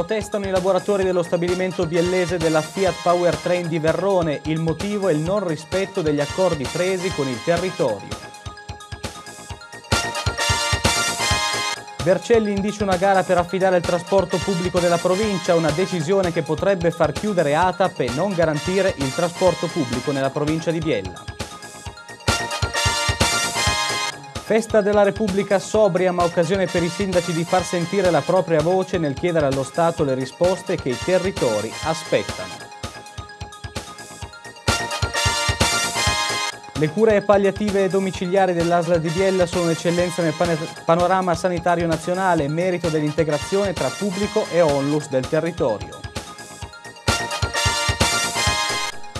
Protestano i lavoratori dello stabilimento biellese della Fiat Powertrain di Verrone. Il motivo è il non rispetto degli accordi presi con il territorio. Vercelli indice una gara per affidare il trasporto pubblico della provincia, una decisione che potrebbe far chiudere ATAP e non garantire il trasporto pubblico nella provincia di Biella. Festa della Repubblica sobria ma occasione per i sindaci di far sentire la propria voce nel chiedere allo Stato le risposte che i territori aspettano. Le cure palliative e domiciliari dell'ASLA di Biella sono un'eccellenza nel panorama sanitario nazionale, merito dell'integrazione tra pubblico e onlus del territorio.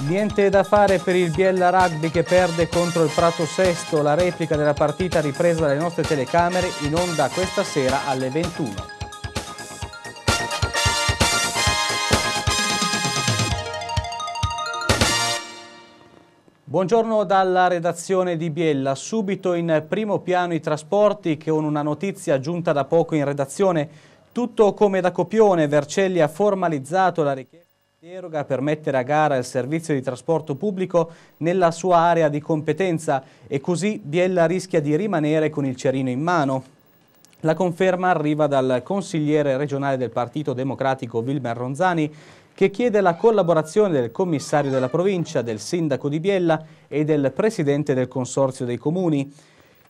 Niente da fare per il Biella Rugby che perde contro il Prato Sesto, la replica della partita ripresa dalle nostre telecamere in onda questa sera alle 21. Buongiorno dalla redazione di Biella. Subito in primo piano i trasporti che con una notizia giunta da poco in redazione. Tutto come da copione, Vercelli ha formalizzato la richiesta. Deroga per mettere a gara il servizio di trasporto pubblico nella sua area di competenza e così Biella rischia di rimanere con il cerino in mano. La conferma arriva dal consigliere regionale del Partito Democratico Wilmer Ronzani che chiede la collaborazione del commissario della provincia, del sindaco di Biella e del presidente del Consorzio dei Comuni.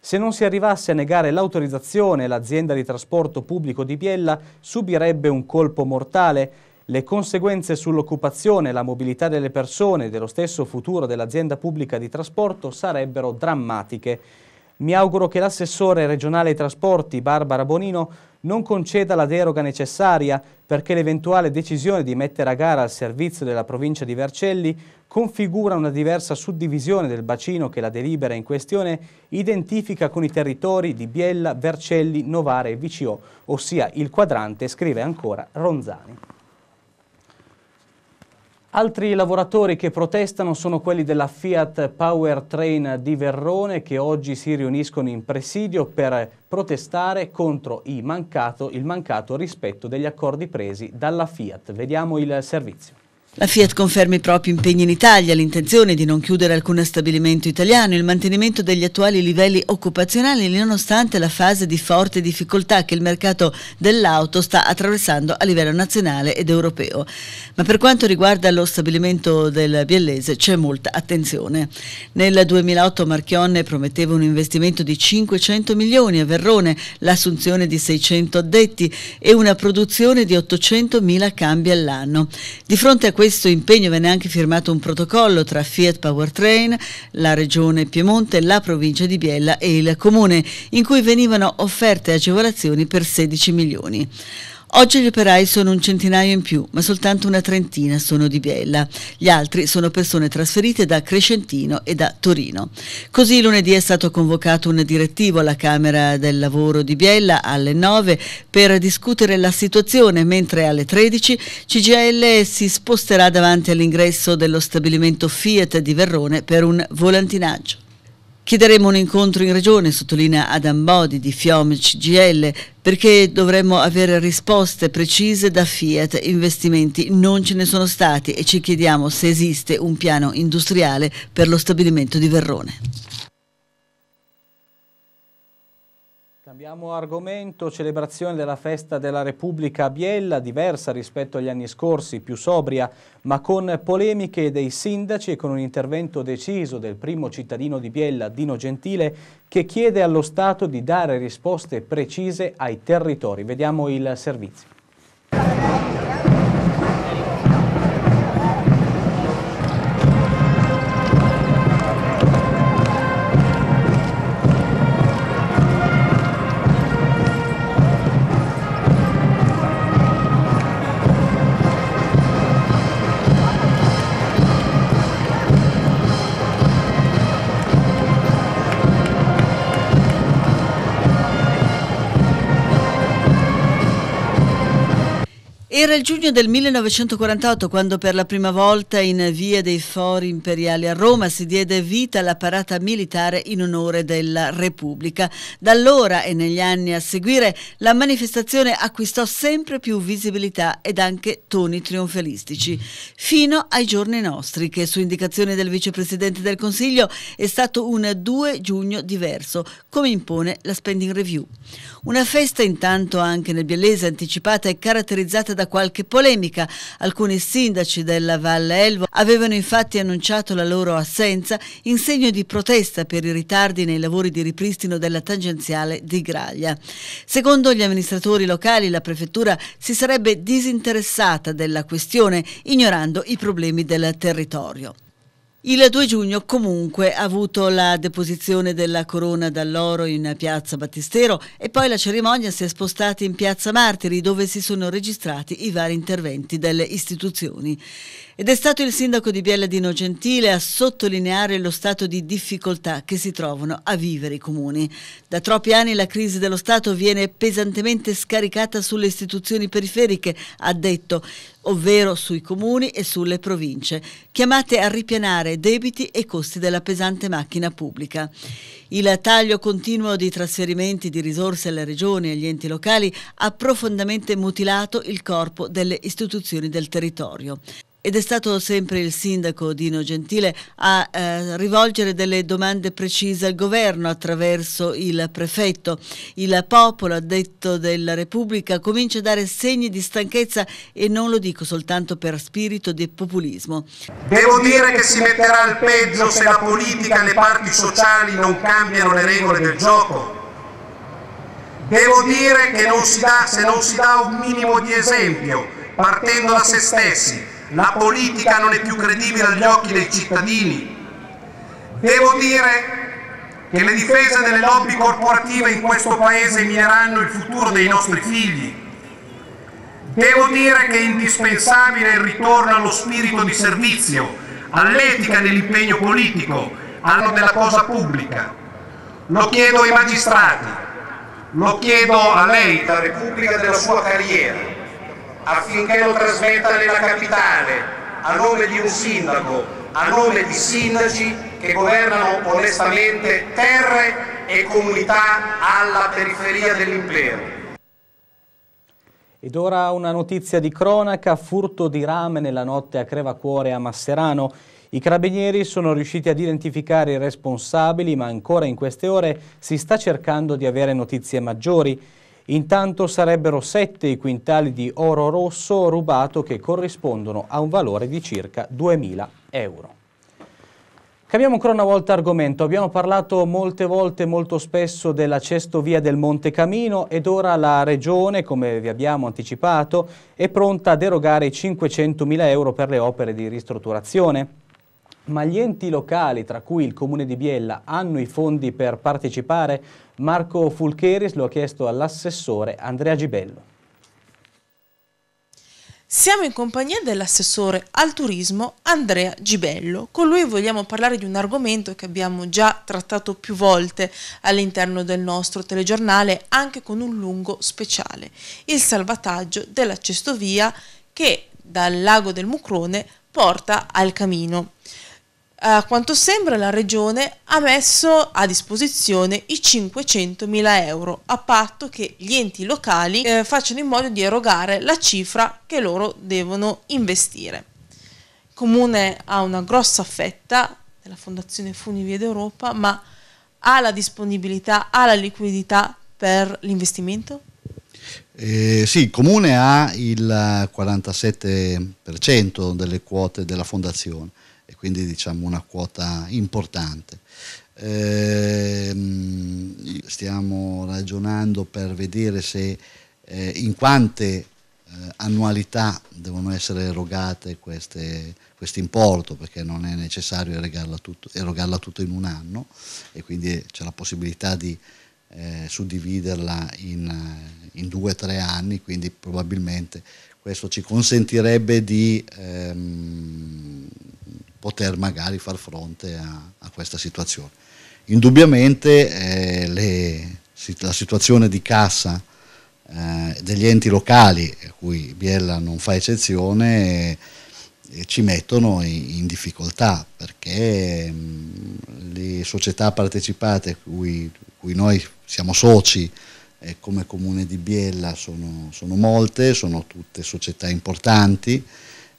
Se non si arrivasse a negare l'autorizzazione, l'azienda di trasporto pubblico di Biella subirebbe un colpo mortale le conseguenze sull'occupazione, la mobilità delle persone e dello stesso futuro dell'azienda pubblica di trasporto sarebbero drammatiche. Mi auguro che l'assessore regionale ai trasporti Barbara Bonino non conceda la deroga necessaria perché l'eventuale decisione di mettere a gara il servizio della provincia di Vercelli configura una diversa suddivisione del bacino che la delibera in questione identifica con i territori di Biella, Vercelli, Novara e VCO, ossia il quadrante, scrive ancora Ronzani. Altri lavoratori che protestano sono quelli della Fiat Powertrain di Verrone che oggi si riuniscono in presidio per protestare contro mancato, il mancato rispetto degli accordi presi dalla Fiat. Vediamo il servizio. La Fiat conferma i propri impegni in Italia, l'intenzione di non chiudere alcun stabilimento italiano, il mantenimento degli attuali livelli occupazionali nonostante la fase di forte difficoltà che il mercato dell'auto sta attraversando a livello nazionale ed europeo. Ma per quanto riguarda lo stabilimento del Biellese c'è molta attenzione. Nel 2008 Marchionne prometteva un investimento di 500 milioni a Verrone, l'assunzione di 600 addetti e una produzione di 800 mila cambi all'anno. Di fronte a questo impegno venne anche firmato un protocollo tra Fiat Powertrain, la Regione Piemonte, la provincia di Biella e il Comune, in cui venivano offerte agevolazioni per 16 milioni. Oggi gli operai sono un centinaio in più, ma soltanto una trentina sono di Biella. Gli altri sono persone trasferite da Crescentino e da Torino. Così lunedì è stato convocato un direttivo alla Camera del Lavoro di Biella alle 9 per discutere la situazione, mentre alle 13 CGL si sposterà davanti all'ingresso dello stabilimento Fiat di Verrone per un volantinaggio. Chiederemo un incontro in regione, sottolinea Adam Bodi di FIOM CGL, perché dovremmo avere risposte precise da Fiat. Investimenti non ce ne sono stati e ci chiediamo se esiste un piano industriale per lo stabilimento di Verrone. Cambiamo argomento, celebrazione della festa della Repubblica a Biella, diversa rispetto agli anni scorsi, più sobria, ma con polemiche dei sindaci e con un intervento deciso del primo cittadino di Biella, Dino Gentile, che chiede allo Stato di dare risposte precise ai territori. Vediamo il servizio. Era il giugno del 1948 quando per la prima volta in via dei Fori Imperiali a Roma si diede vita alla parata militare in onore della Repubblica. Da allora e negli anni a seguire la manifestazione acquistò sempre più visibilità ed anche toni trionfalistici, fino ai giorni nostri che su indicazione del vicepresidente del Consiglio è stato un 2 giugno diverso, come impone la spending review. Una festa intanto anche nel Biellese anticipata e caratterizzata da qualche polemica. Alcuni sindaci della Valle Elvo avevano infatti annunciato la loro assenza in segno di protesta per i ritardi nei lavori di ripristino della tangenziale di Graglia. Secondo gli amministratori locali la prefettura si sarebbe disinteressata della questione ignorando i problemi del territorio. Il 2 giugno comunque ha avuto la deposizione della corona dall'oro in piazza Battistero e poi la cerimonia si è spostata in piazza Martiri dove si sono registrati i vari interventi delle istituzioni. Ed è stato il sindaco di Biella di Gentile a sottolineare lo stato di difficoltà che si trovano a vivere i comuni. Da troppi anni la crisi dello Stato viene pesantemente scaricata sulle istituzioni periferiche, ha detto, ovvero sui comuni e sulle province, chiamate a ripianare debiti e costi della pesante macchina pubblica. Il taglio continuo di trasferimenti di risorse alle regioni e agli enti locali ha profondamente mutilato il corpo delle istituzioni del territorio ed è stato sempre il sindaco Dino Gentile a eh, rivolgere delle domande precise al governo attraverso il prefetto. Il popolo, ha detto della Repubblica, comincia a dare segni di stanchezza e non lo dico soltanto per spirito di populismo. Devo dire che si metterà il peggio se la politica e le parti sociali non cambiano le regole del gioco. Devo dire che non dà, se non si dà un minimo di esempio, partendo da se stessi, la politica non è più credibile agli occhi dei cittadini. Devo dire che le difese delle lobby corporative in questo Paese mineranno il futuro dei nostri figli. Devo dire che è indispensabile il ritorno allo spirito di servizio, all'etica nell'impegno politico, allo della cosa pubblica. Lo chiedo ai magistrati, lo chiedo a lei, la Repubblica della sua carriera, affinché lo trasmetta nella capitale a nome di un sindaco, a nome di sindaci che governano onestamente terre e comunità alla periferia dell'impero. Ed ora una notizia di cronaca, furto di rame nella notte a Crevacuore a Masserano. I carabinieri sono riusciti ad identificare i responsabili, ma ancora in queste ore si sta cercando di avere notizie maggiori. Intanto sarebbero 7 i quintali di oro rosso rubato che corrispondono a un valore di circa 2.000 euro. Cambiamo ancora una volta argomento, abbiamo parlato molte volte, molto spesso della cestovia del Monte Camino ed ora la Regione, come vi abbiamo anticipato, è pronta a derogare i 500.000 euro per le opere di ristrutturazione. Ma gli enti locali, tra cui il comune di Biella, hanno i fondi per partecipare? Marco Fulcheris lo ha chiesto all'assessore Andrea Gibello. Siamo in compagnia dell'assessore al turismo Andrea Gibello. Con lui vogliamo parlare di un argomento che abbiamo già trattato più volte all'interno del nostro telegiornale, anche con un lungo speciale, il salvataggio della cestovia che dal lago del Mucrone porta al camino a quanto sembra la regione ha messo a disposizione i 500.000 euro a patto che gli enti locali eh, facciano in modo di erogare la cifra che loro devono investire. Il comune ha una grossa fetta della Fondazione Funivie d'Europa, ma ha la disponibilità, ha la liquidità per l'investimento? Eh, sì, il comune ha il 47% delle quote della fondazione quindi diciamo una quota importante. Eh, stiamo ragionando per vedere se eh, in quante eh, annualità devono essere erogate questo importo perché non è necessario erogarla tutto, erogarla tutto, in un anno e quindi c'è la possibilità di eh, suddividerla in, in due o tre anni, quindi probabilmente questo ci consentirebbe di ehm, poter magari far fronte a, a questa situazione. Indubbiamente eh, le, la situazione di cassa eh, degli enti locali, a cui Biella non fa eccezione, eh, ci mettono in, in difficoltà perché mh, ehm, le società partecipate, cui, cui noi siamo soci, eh, come comune di Biella sono, sono, molte, sono tutte società importanti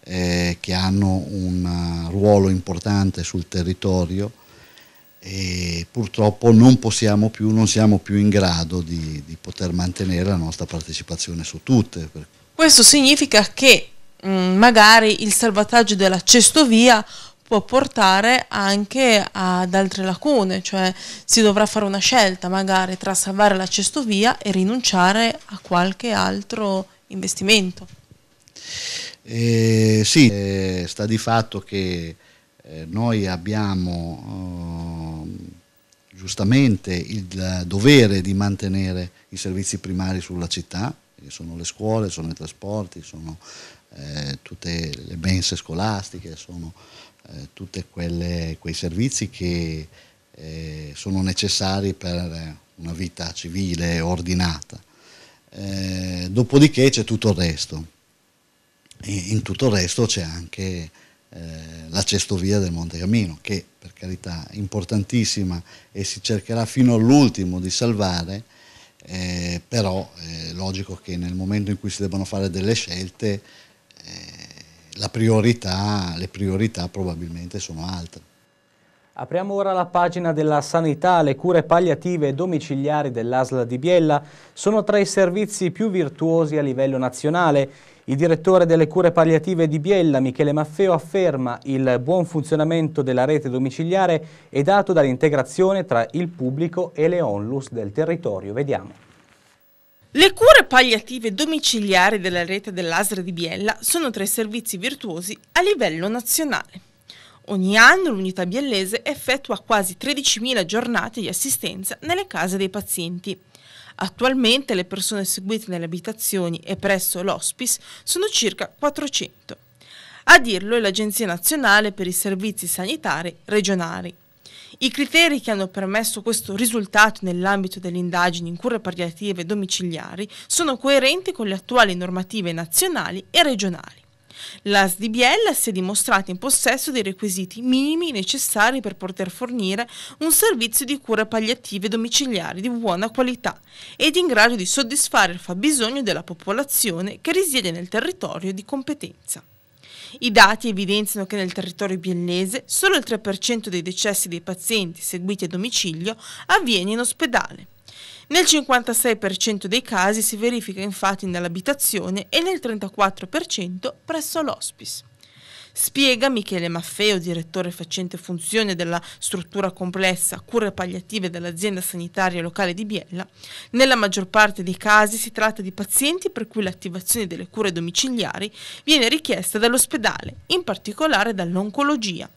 eh, che hanno un eh, ruolo importante sul territorio e purtroppo non, possiamo più, non siamo più in grado di, di, poter mantenere la nostra partecipazione su tutte. Questo significa che mh, mm, magari il salvataggio della cestovia può portare anche ad altre lacune, cioè si dovrà fare una scelta magari tra salvare la cestovia e rinunciare a qualche altro investimento. Eh, sì, eh, sta di fatto che eh, noi abbiamo eh, giustamente il dovere di mantenere i servizi primari sulla città, che sono le scuole, sono i trasporti, sono eh, tutte le mense scolastiche, sono eh, tutti quei servizi che eh, sono necessari per una vita civile ordinata. Eh, dopodiché c'è tutto il resto. E in tutto il resto c'è anche eh, la cestovia del Monte Camino, che per carità è importantissima e si cercherà fino all'ultimo di salvare, eh, però è eh, logico che nel momento in cui si debbano fare delle scelte eh, priorità, le priorità probabilmente sono altre. Apriamo ora la pagina della sanità, le cure palliative e domiciliari dell'ASLA di Biella sono tra i servizi più virtuosi a livello nazionale. Il direttore delle cure palliative di Biella, Michele Maffeo, afferma il buon funzionamento della rete domiciliare è dato dall'integrazione tra il pubblico e le onlus del territorio. Vediamo. Le cure palliative domiciliari della rete dell'Asra di Biella sono tra i servizi virtuosi a livello nazionale. Ogni anno l'unità biellese effettua quasi 13.000 giornate di assistenza nelle case dei pazienti. Attualmente le persone seguite nelle abitazioni e presso l'hospice sono circa 400. A dirlo è l'Agenzia Nazionale per i Servizi Sanitari Regionali. I criteri che hanno permesso questo risultato nell'ambito delle indagini in cure palliative domiciliari sono coerenti con le attuali normative nazionali e regionali. La SDBL si è dimostrata in possesso dei requisiti minimi necessari per poter fornire un servizio di cure palliative domiciliari di buona qualità ed in grado di soddisfare il fabbisogno della popolazione che risiede nel territorio di competenza. I dati evidenziano che nel territorio biellese solo il 3% dei decessi dei pazienti seguiti a domicilio avviene in ospedale. Nel 56% dei casi si verifica infatti nell'abitazione e nel 34% presso l'hospice. Spiega Michele Maffeo, direttore facente funzione della struttura complessa cure palliative dell'azienda sanitaria locale di Biella, nella maggior parte dei casi si tratta di pazienti per cui l'attivazione delle cure domiciliari viene richiesta dall'ospedale, in particolare dall'oncologia.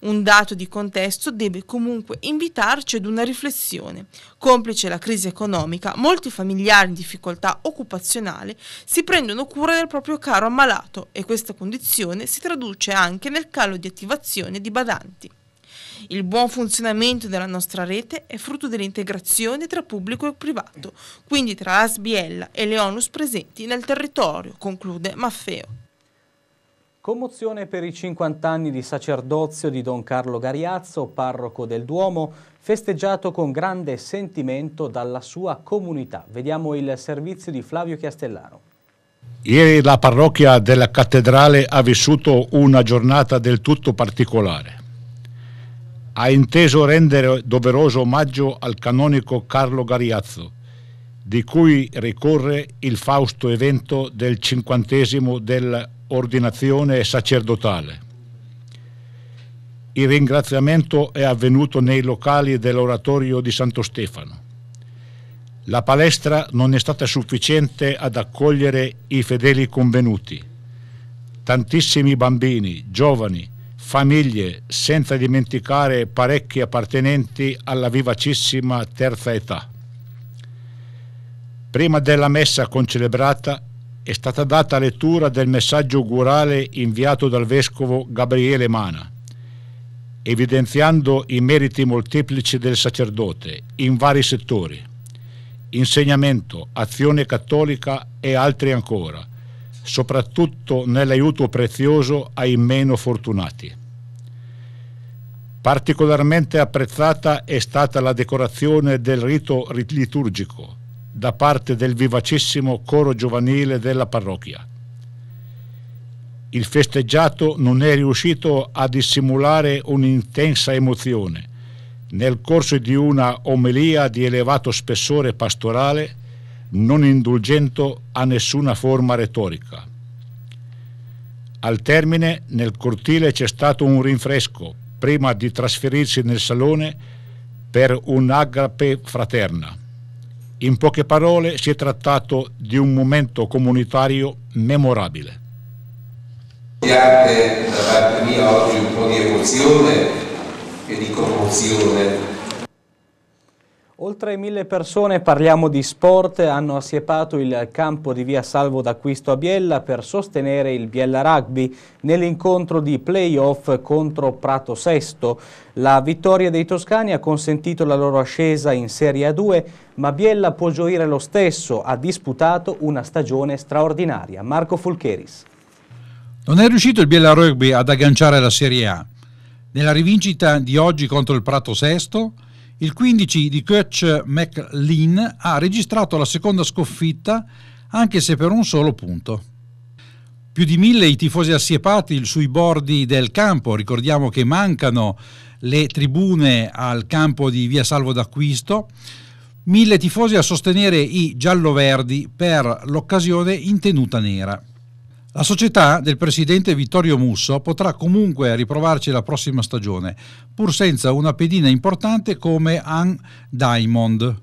Un dato di contesto deve comunque invitarci ad una riflessione. Complice la crisi economica, molti familiari in difficoltà occupazionale si prendono cura del proprio caro ammalato e questa condizione si traduce anche nel calo di attivazione di badanti. Il buon funzionamento della nostra rete è frutto dell'integrazione tra pubblico e privato, quindi tra la SBL e le ONUS presenti nel territorio, conclude Maffeo. Commozione per i 50 anni di sacerdozio di Don Carlo Gariazzo, parroco del Duomo, festeggiato con grande sentimento dalla sua comunità. Vediamo il servizio di Flavio Chiastellano. Ieri la parrocchia della cattedrale ha vissuto una giornata del tutto particolare. Ha inteso rendere doveroso omaggio al canonico Carlo Gariazzo, di cui ricorre il fausto evento del cinquantesimo del ordinazione sacerdotale. Il ringraziamento è avvenuto nei locali dell'oratorio di Santo Stefano. La palestra non è stata sufficiente ad accogliere i fedeli convenuti. Tantissimi bambini, giovani, famiglie, senza dimenticare parecchi appartenenti alla vivacissima terza età. Prima della messa concelebrata, è stata data lettura del messaggio augurale inviato dal vescovo Gabriele Mana, evidenziando i meriti molteplici del sacerdote in vari settori, insegnamento, azione cattolica e altri ancora, soprattutto nell'aiuto prezioso ai meno fortunati. Particolarmente apprezzata è stata la decorazione del rito liturgico da parte del vivacissimo coro giovanile della parrocchia. Il festeggiato non è riuscito a dissimulare un'intensa emozione. Nel corso di una omelia di elevato spessore pastorale, non indulgento a nessuna forma retorica. Al termine, nel cortile c'è stato un rinfresco, prima di trasferirsi nel salone per un'agrape fraterna. In poche parole si è trattato di un momento comunitario memorabile. Anche da parte mia oggi un po' di emozione e di commozione Oltre mille persone, parliamo di sport, hanno assiepato il campo di via Salvo d'Acquisto a Biella per sostenere il Biella Rugby nell'incontro di playoff contro Prato Sesto. La vittoria dei toscani ha consentito la loro ascesa in Serie A2, ma Biella può gioire lo stesso, ha disputato una stagione straordinaria. Marco Fulcheris. Non è riuscito il Biella Rugby ad agganciare la Serie A. Nella rivincita di oggi contro il Prato Sesto il 15 di Koch McLean ha registrato la seconda sconfitta anche se per un solo punto. Più di mille i tifosi assiepati sui bordi del campo, ricordiamo che mancano le tribune al campo di Via Salvo d'Acquisto, mille tifosi a sostenere i giallo-verdi per l'occasione in tenuta nera. La società del presidente Vittorio Musso potrà comunque riprovarci la prossima stagione, pur senza una pedina importante come Anne Diamond,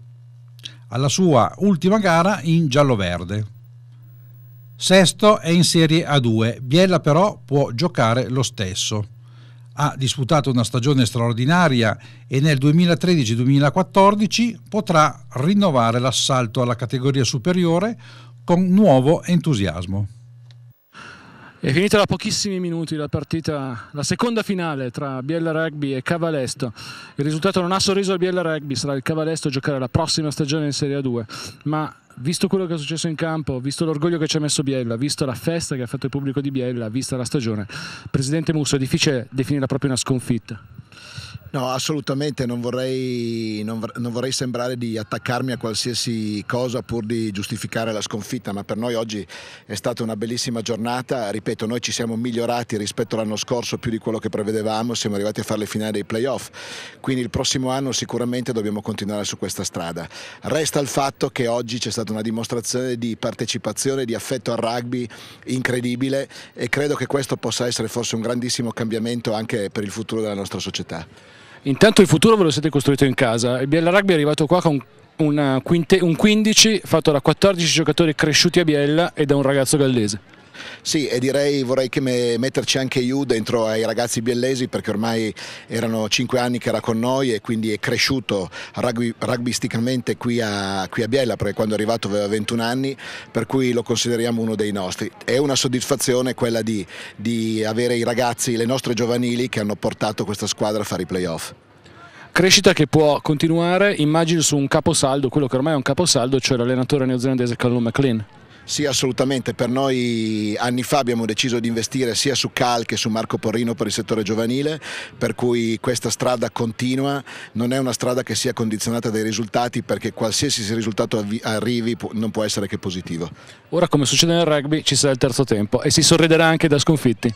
alla sua ultima gara in giallo-verde. Sesto è in Serie A2, Biella però può giocare lo stesso. Ha disputato una stagione straordinaria e nel 2013-2014 potrà rinnovare l'assalto alla categoria superiore con nuovo entusiasmo. È finita da pochissimi minuti la partita, la seconda finale tra Biella Rugby e Cavalesto. Il risultato non ha sorriso al Biella Rugby, sarà il Cavalesto a giocare la prossima stagione in Serie A2, ma visto quello che è successo in campo, visto l'orgoglio che ci ha messo Biella, visto la festa che ha fatto il pubblico di Biella, vista la stagione, Presidente Musso, è difficile definirla proprio una sconfitta. No, assolutamente, non vorrei, non, non vorrei, sembrare di attaccarmi a qualsiasi cosa pur di giustificare la sconfitta, ma per noi oggi è stata una bellissima giornata, ripeto, noi ci siamo migliorati rispetto all'anno scorso più di quello che prevedevamo, siamo arrivati a fare le finali dei playoff, quindi il prossimo anno sicuramente dobbiamo continuare su questa strada. Resta il fatto che oggi c'è stata una dimostrazione di partecipazione, di affetto al rugby incredibile e credo che questo possa essere forse un grandissimo cambiamento anche per il futuro della nostra società. Intanto il futuro ve lo siete costruito in casa. Il Biella Rugby è arrivato qua con un 15 fatto da 14 giocatori cresciuti a Biella e da un ragazzo gallese. Sì, e direi vorrei che me, metterci anche Yu dentro ai ragazzi biellesi perché ormai erano cinque anni che era con noi e quindi è cresciuto rugby, rugbysticamente qui a, qui a Biella perché quando è arrivato aveva 21 anni, per cui lo consideriamo uno dei nostri. È una soddisfazione quella di, di avere i ragazzi, le nostre giovanili che hanno portato questa squadra a fare i playoff crescita che può continuare, immagino su un caposaldo, quello che ormai è un caposaldo, cioè l'allenatore neozelandese Callum McLean. Sì, assolutamente. Per noi anni fa abbiamo deciso di investire sia su Cal che su Marco Porrino per il settore giovanile, per cui questa strada continua non è una strada che sia condizionata dai risultati perché qualsiasi risultato arrivi non può essere che positivo. Ora come succede nel rugby ci sarà il terzo tempo e si sorriderà anche da sconfitti.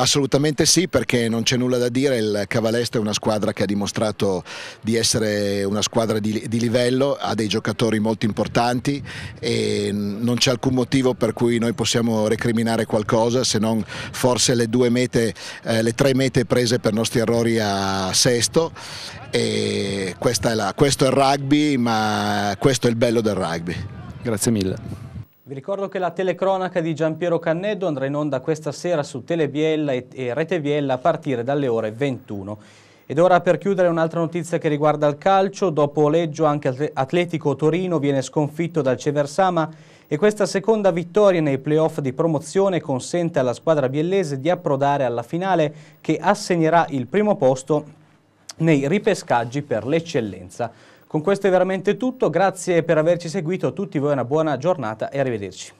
Assolutamente sì, perché non c'è nulla da dire, il Cavalesta è una squadra che ha dimostrato di essere una squadra di, di livello, ha dei giocatori molto importanti e non c'è alcun motivo per cui noi possiamo recriminare qualcosa se non forse le, due mete, eh, le tre mete prese per nostri errori a Sesto e è la, questo è il rugby, ma questo è il bello del rugby. Grazie mille. Vi ricordo che la telecronaca di Giampiero Cannedo andrà in onda questa sera su Telebiella e, Retebiella a partire dalle ore 21. Ed ora per chiudere un'altra notizia che riguarda il calcio, dopo Leggio anche Atletico Torino viene sconfitto dal Ceversama e questa seconda vittoria nei playoff di promozione consente alla squadra biellese di approdare alla finale che assegnerà il primo posto nei ripescaggi per l'eccellenza. Con questo è veramente tutto, grazie per averci seguito, a tutti voi una buona giornata e arrivederci.